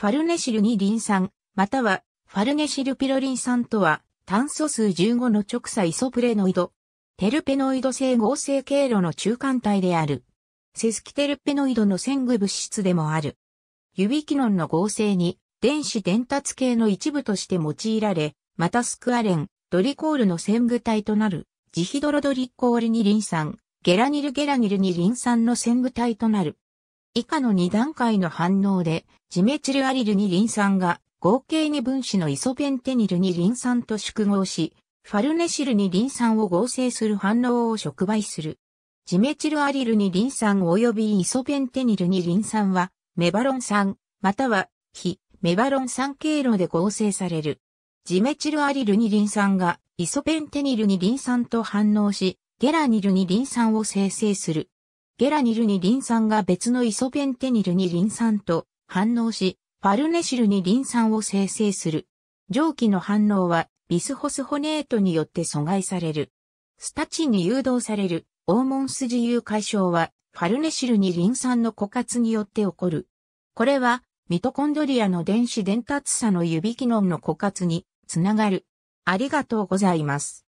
ファルネシルニリン酸、またはファルネシルピロリン酸とは、炭素数15の直鎖イソプレノイド、テルペノイド性合成経路の中間体である。セスキテルペノイドの線具物質でもある。ユビキノンの合成に電子伝達系の一部として用いられ、またスクアレン、ドリコールの線具体となる、ジヒドロドリコールニリン酸、ゲラニルゲラニルニリン酸の線具体となる。以下の2段階の反応で、ジメチルアリルにリン酸が合計に分子のイソペンテニルにリン酸と縮合し、ファルネシルにリン酸を合成する反応を触媒する。ジメチルアリルにリン酸及びイソペンテニルにリン酸は、メバロン酸、または、非、メバロン酸経路で合成される。ジメチルアリルにリン酸が、イソペンテニルにリン酸と反応し、ゲラニルにリン酸を生成する。ゲラニルにリン酸が別のイソペンテニルにリン酸と反応し、ファルネシルにリン酸を生成する。蒸気の反応はビスホスホネートによって阻害される。スタチンに誘導される黄門自由解消はファルネシルにリン酸の枯渇によって起こる。これはミトコンドリアの電子伝達差の指機能の枯渇につながる。ありがとうございます。